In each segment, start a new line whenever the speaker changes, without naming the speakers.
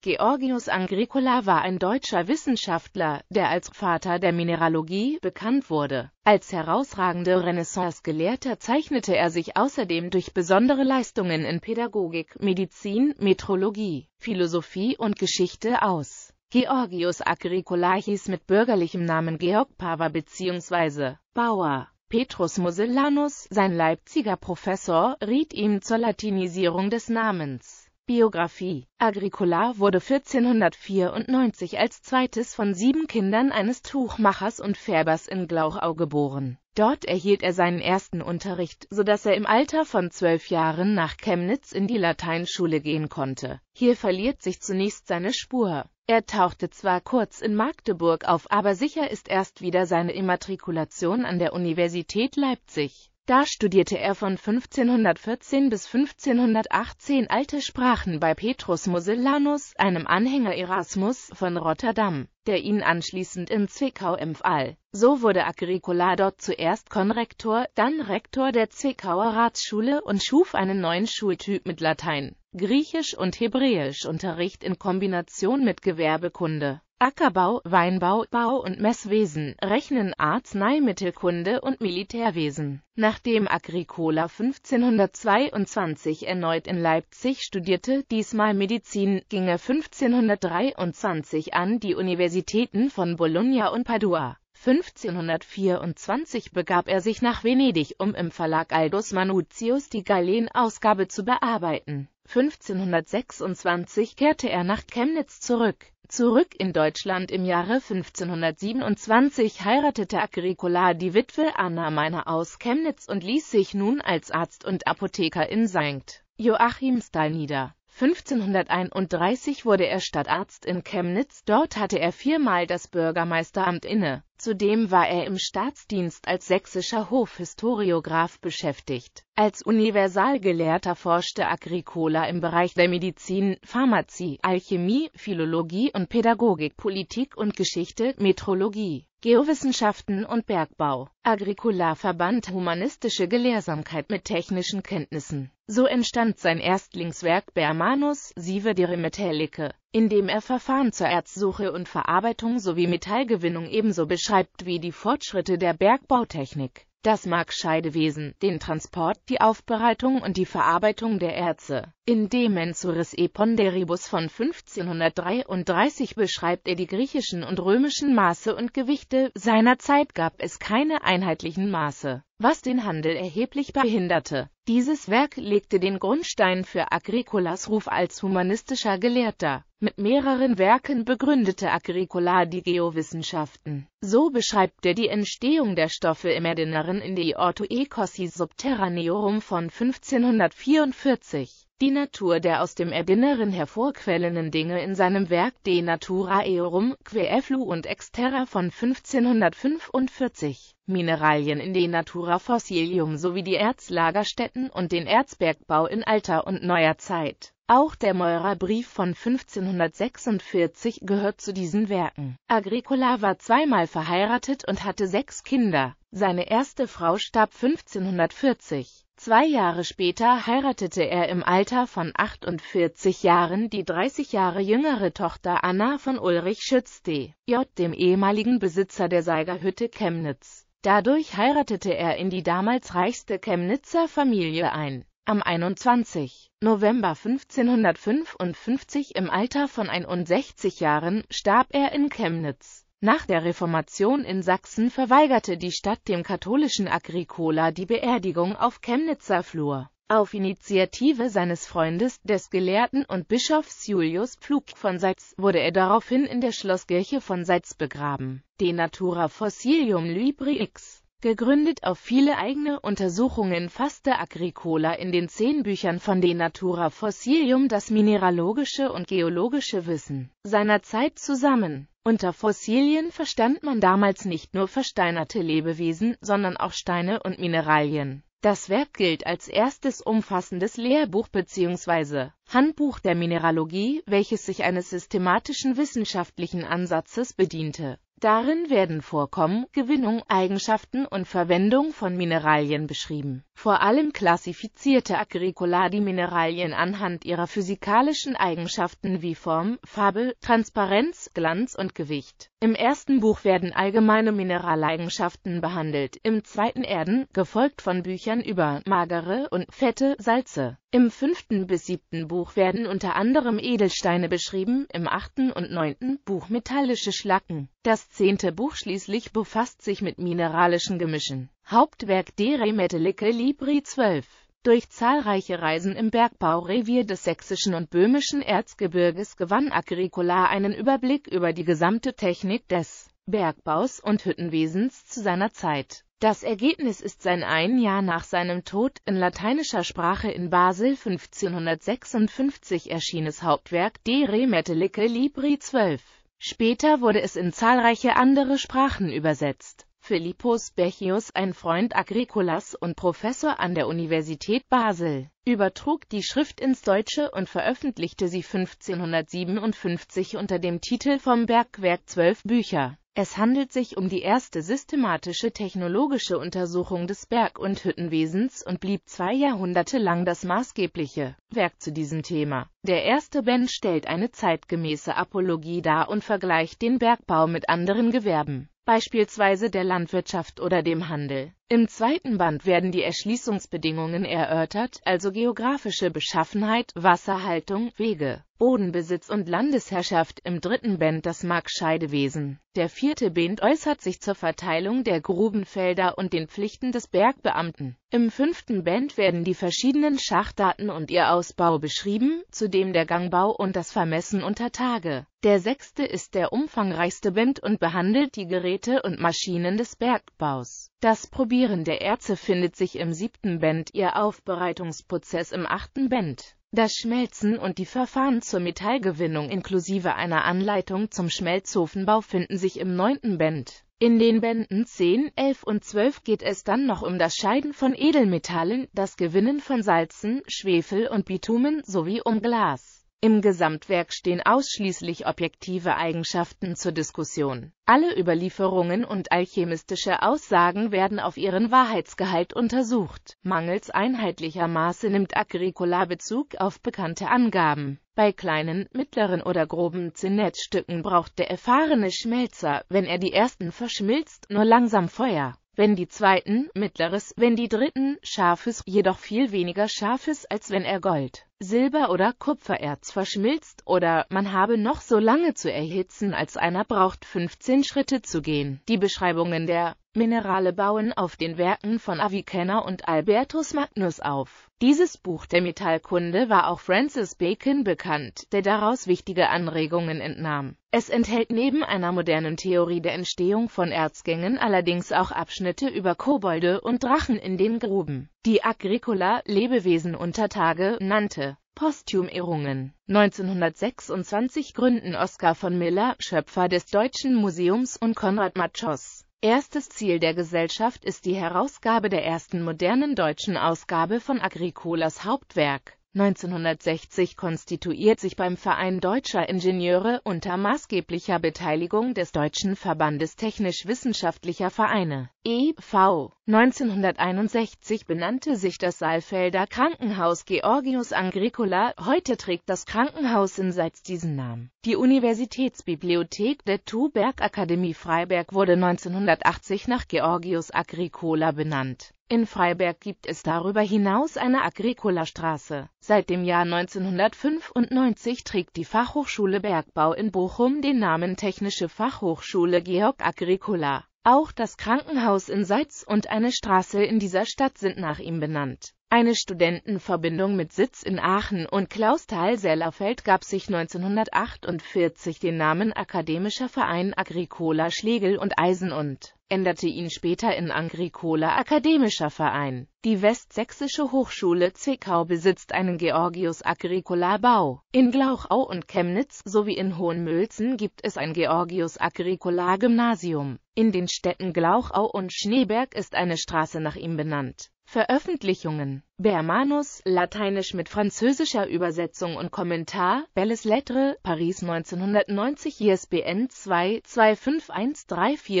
Georgius Agricola war ein deutscher Wissenschaftler, der als Vater der Mineralogie bekannt wurde. Als herausragender Renaissance-Gelehrter zeichnete er sich außerdem durch besondere Leistungen in Pädagogik, Medizin, Metrologie, Philosophie und Geschichte aus. Georgius Agricola hieß mit bürgerlichem Namen Georg Pava bzw. Bauer. Petrus Musillanus, sein Leipziger Professor, riet ihm zur Latinisierung des Namens. Biografie Agricola wurde 1494 als zweites von sieben Kindern eines Tuchmachers und Färbers in Glauchau geboren. Dort erhielt er seinen ersten Unterricht, so dass er im Alter von zwölf Jahren nach Chemnitz in die Lateinschule gehen konnte. Hier verliert sich zunächst seine Spur. Er tauchte zwar kurz in Magdeburg auf, aber sicher ist erst wieder seine Immatrikulation an der Universität Leipzig. Da studierte er von 1514 bis 1518 alte Sprachen bei Petrus Musillanus, einem Anhänger Erasmus von Rotterdam, der ihn anschließend in Zwickau empfahl. So wurde Agricola dort zuerst Konrektor, dann Rektor der Zwickauer Ratsschule und schuf einen neuen Schultyp mit Latein. Griechisch- und Hebräisch Unterricht in Kombination mit Gewerbekunde, Ackerbau, Weinbau, Bau- und Messwesen, Rechnen, Arzneimittelkunde und Militärwesen. Nachdem Agricola 1522 erneut in Leipzig studierte, diesmal Medizin, ging er 1523 an die Universitäten von Bologna und Padua. 1524 begab er sich nach Venedig, um im Verlag Aldus Manutius die Galen-Ausgabe zu bearbeiten. 1526 kehrte er nach Chemnitz zurück. Zurück in Deutschland im Jahre 1527 heiratete Agricola die Witwe Anna Meiner aus Chemnitz und ließ sich nun als Arzt und Apotheker in St. Joachimsthal nieder. 1531 wurde er Stadtarzt in Chemnitz, dort hatte er viermal das Bürgermeisteramt inne. Zudem war er im Staatsdienst als sächsischer Hofhistoriograf beschäftigt. Als Universalgelehrter forschte Agricola im Bereich der Medizin, Pharmazie, Alchemie, Philologie und Pädagogik, Politik und Geschichte, Metrologie, Geowissenschaften und Bergbau. Agricola verband humanistische Gelehrsamkeit mit technischen Kenntnissen. So entstand sein Erstlingswerk Bermanus Sive de Remetelike indem er Verfahren zur Erzsuche und Verarbeitung sowie Metallgewinnung ebenso beschreibt wie die Fortschritte der Bergbautechnik das Markscheidewesen, den Transport, die Aufbereitung und die Verarbeitung der Erze. In De Mensuris Eponderibus von 1533 beschreibt er die griechischen und römischen Maße und Gewichte, seiner Zeit gab es keine einheitlichen Maße, was den Handel erheblich behinderte. Dieses Werk legte den Grundstein für Agricolas Ruf als humanistischer Gelehrter. Mit mehreren Werken begründete Agricola die Geowissenschaften. So beschreibt er die Entstehung der Stoffe im Erdinneren in die Orto Ecosi Subterraneorum von 1544 die Natur der aus dem Erinnern hervorquellenden Dinge in seinem Werk De Natura Eorum, Que Efflu und Exterra von 1545, Mineralien in De Natura Fossilium sowie die Erzlagerstätten und den Erzbergbau in alter und neuer Zeit. Auch der Meurerbrief von 1546 gehört zu diesen Werken. Agricola war zweimal verheiratet und hatte sechs Kinder. Seine erste Frau starb 1540. Zwei Jahre später heiratete er im Alter von 48 Jahren die 30 Jahre jüngere Tochter Anna von Ulrich Schütz d. J., dem ehemaligen Besitzer der Seigerhütte Chemnitz. Dadurch heiratete er in die damals reichste Chemnitzer Familie ein. Am 21. November 1555 im Alter von 61 Jahren starb er in Chemnitz. Nach der Reformation in Sachsen verweigerte die Stadt dem katholischen Agricola die Beerdigung auf Chemnitzer Flur. Auf Initiative seines Freundes, des Gelehrten und Bischofs Julius Pflug von Seitz, wurde er daraufhin in der Schlosskirche von Seitz begraben. De Natura Fossilium Libri X Gegründet auf viele eigene Untersuchungen fasste Agricola in den zehn Büchern von De Natura Fossilium das mineralogische und geologische Wissen seiner Zeit zusammen. Unter Fossilien verstand man damals nicht nur versteinerte Lebewesen, sondern auch Steine und Mineralien. Das Werk gilt als erstes umfassendes Lehrbuch bzw. Handbuch der Mineralogie, welches sich eines systematischen wissenschaftlichen Ansatzes bediente Darin werden Vorkommen, Gewinnung, Eigenschaften und Verwendung von Mineralien beschrieben. Vor allem klassifizierte Agricola die Mineralien anhand ihrer physikalischen Eigenschaften wie Form, Farbe, Transparenz, Glanz und Gewicht. Im ersten Buch werden allgemeine Mineraleigenschaften behandelt, im zweiten Erden, gefolgt von Büchern über magere und fette Salze. Im fünften bis siebten Buch werden unter anderem Edelsteine beschrieben, im achten und neunten Buch metallische Schlacken. Das zehnte Buch schließlich befasst sich mit mineralischen Gemischen. Hauptwerk De Re Metallicae Libri 12 durch zahlreiche Reisen im Bergbaurevier des sächsischen und böhmischen Erzgebirges gewann Agricola einen Überblick über die gesamte Technik des Bergbaus und Hüttenwesens zu seiner Zeit. Das Ergebnis ist sein ein Jahr nach seinem Tod in lateinischer Sprache in Basel 1556 erschienes Hauptwerk De Re Metallicae Libri 12. Später wurde es in zahlreiche andere Sprachen übersetzt. Philippus Bechius, ein Freund Agricolas und Professor an der Universität Basel, übertrug die Schrift ins Deutsche und veröffentlichte sie 1557 unter dem Titel Vom Bergwerk Zwölf Bücher. Es handelt sich um die erste systematische technologische Untersuchung des Berg- und Hüttenwesens und blieb zwei Jahrhunderte lang das maßgebliche Werk zu diesem Thema. Der erste Band stellt eine zeitgemäße Apologie dar und vergleicht den Bergbau mit anderen Gewerben, beispielsweise der Landwirtschaft oder dem Handel. Im zweiten Band werden die Erschließungsbedingungen erörtert, also geografische Beschaffenheit, Wasserhaltung, Wege, Bodenbesitz und Landesherrschaft, im dritten Band das Markscheidewesen. Der vierte Band äußert sich zur Verteilung der Grubenfelder und den Pflichten des Bergbeamten. Im fünften Band werden die verschiedenen Schachtarten und ihr Ausbau beschrieben, zudem der Gangbau und das Vermessen unter Tage. Der sechste ist der umfangreichste Band und behandelt die Geräte und Maschinen des Bergbaus. Das Probier Studieren der Erze findet sich im siebten Band ihr Aufbereitungsprozess im achten Band. Das Schmelzen und die Verfahren zur Metallgewinnung inklusive einer Anleitung zum Schmelzofenbau finden sich im neunten Band. In den Bänden 10, 11 und 12 geht es dann noch um das Scheiden von Edelmetallen, das Gewinnen von Salzen, Schwefel und Bitumen sowie um Glas. Im Gesamtwerk stehen ausschließlich objektive Eigenschaften zur Diskussion. Alle Überlieferungen und alchemistische Aussagen werden auf ihren Wahrheitsgehalt untersucht. Mangels einheitlicher Maße nimmt Agricola Bezug auf bekannte Angaben. Bei kleinen, mittleren oder groben Zinnetstücken braucht der erfahrene Schmelzer, wenn er die ersten verschmilzt, nur langsam Feuer wenn die zweiten mittleres, wenn die dritten scharfes, jedoch viel weniger scharfes, als wenn er Gold Silber- oder Kupfererz verschmilzt oder man habe noch so lange zu erhitzen, als einer braucht 15 Schritte zu gehen. Die Beschreibungen der Minerale bauen auf den Werken von Avicenna und Albertus Magnus auf. Dieses Buch der Metallkunde war auch Francis Bacon bekannt, der daraus wichtige Anregungen entnahm. Es enthält neben einer modernen Theorie der Entstehung von Erzgängen allerdings auch Abschnitte über Kobolde und Drachen in den Gruben die Agricola Lebewesen unter Tage nannte. Posthum-Ehrungen 1926 gründen Oskar von Miller, Schöpfer des Deutschen Museums und Konrad Matschos. Erstes Ziel der Gesellschaft ist die Herausgabe der ersten modernen deutschen Ausgabe von Agricolas Hauptwerk. 1960 konstituiert sich beim Verein Deutscher Ingenieure unter maßgeblicher Beteiligung des Deutschen Verbandes technisch-wissenschaftlicher Vereine e.V. 1961 benannte sich das Saalfelder Krankenhaus Georgius Agricola, heute trägt das Krankenhaus in Seitz diesen Namen. Die Universitätsbibliothek der tuberg Bergakademie Freiberg wurde 1980 nach Georgius Agricola benannt. In Freiberg gibt es darüber hinaus eine Agricola-Straße. Seit dem Jahr 1995 trägt die Fachhochschule Bergbau in Bochum den Namen Technische Fachhochschule Georg Agricola. Auch das Krankenhaus in Salz und eine Straße in dieser Stadt sind nach ihm benannt. Eine Studentenverbindung mit Sitz in Aachen und Klausthal-Sellerfeld gab sich 1948 den Namen Akademischer Verein Agricola Schlegel und Eisen und änderte ihn später in Agricola Akademischer Verein. Die Westsächsische Hochschule Zwickau besitzt einen Georgius Agricola Bau. In Glauchau und Chemnitz sowie in Hohenmülzen gibt es ein Georgius Agricola Gymnasium. In den Städten Glauchau und Schneeberg ist eine Straße nach ihm benannt. Veröffentlichungen Bermanus, lateinisch mit französischer Übersetzung und Kommentar, Belles Lettres, Paris 1990, ISBN 2 251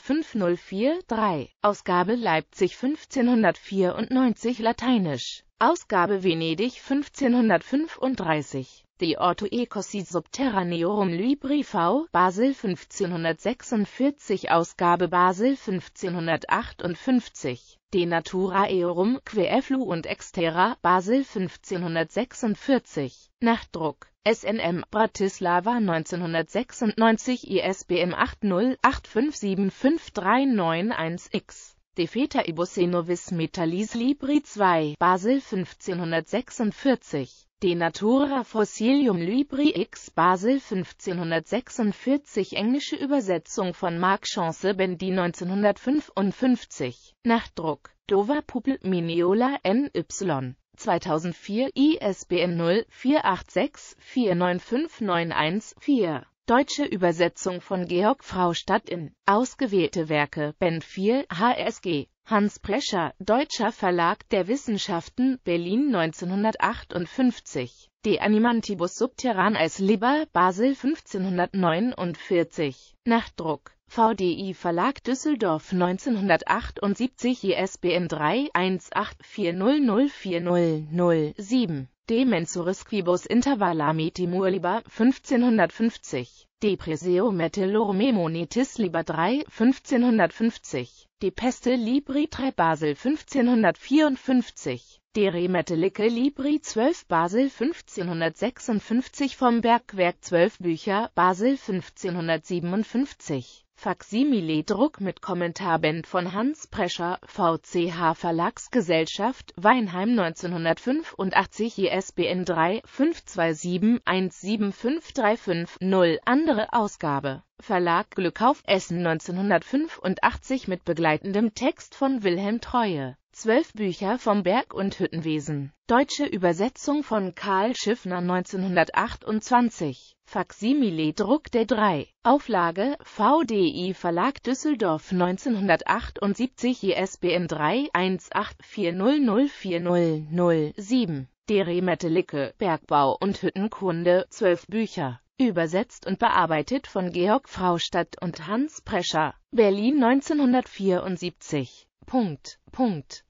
34504 3 Ausgabe Leipzig 1594, lateinisch, Ausgabe Venedig 1535 De Orto Ecosi Subterraneorum Libri V. Basel 1546 Ausgabe Basel 1558 De Natura Eorum Que Efflu und Exterra Basel 1546 Nachdruck SNM Bratislava 1996 ISBN 80 8575391X De Feta Ibosenovis Metallis Libri 2 Basel 1546 De Natura Fossilium Libri X Basel 1546 Englische Übersetzung von Marc Chance Bendy 1955 Nachdruck Dover Pupel Miniola NY 2004 ISBN 0486495914 Deutsche Übersetzung von Georg Fraustadt in Ausgewählte Werke, Ben 4, HSG. Hans Prescher Deutscher Verlag der Wissenschaften, Berlin 1958. De animantibus subterran aes liber, Basel 1549. Nachdruck VDI Verlag Düsseldorf 1978 ISBN 3 1840040007 De Mensures quibus intervallami timur liber 1550 De Preseo metelor memonitis liber 3 1550 De Peste libri 3 Basel 1554 De Remetelicke Libri 12 Basel 1556 vom Bergwerk 12 Bücher Basel 1557 faximile druck mit Kommentarband von Hans Prescher, VCH Verlagsgesellschaft, Weinheim 1985, ISBN 3-527-17535-0, andere Ausgabe. Verlag Glückauf, Essen 1985 mit begleitendem Text von Wilhelm Treue Zwölf Bücher vom Berg- und Hüttenwesen. Deutsche Übersetzung von Karl Schiffner 1928. Faksimile Druck der 3. Auflage VDI Verlag Düsseldorf 1978 ISBN 3184004007. 1840040007. Deremette Licke, Bergbau und Hüttenkunde, 12 Bücher übersetzt und bearbeitet von Georg Fraustadt und Hans Prescher. Berlin 1974. Punkt, Punkt.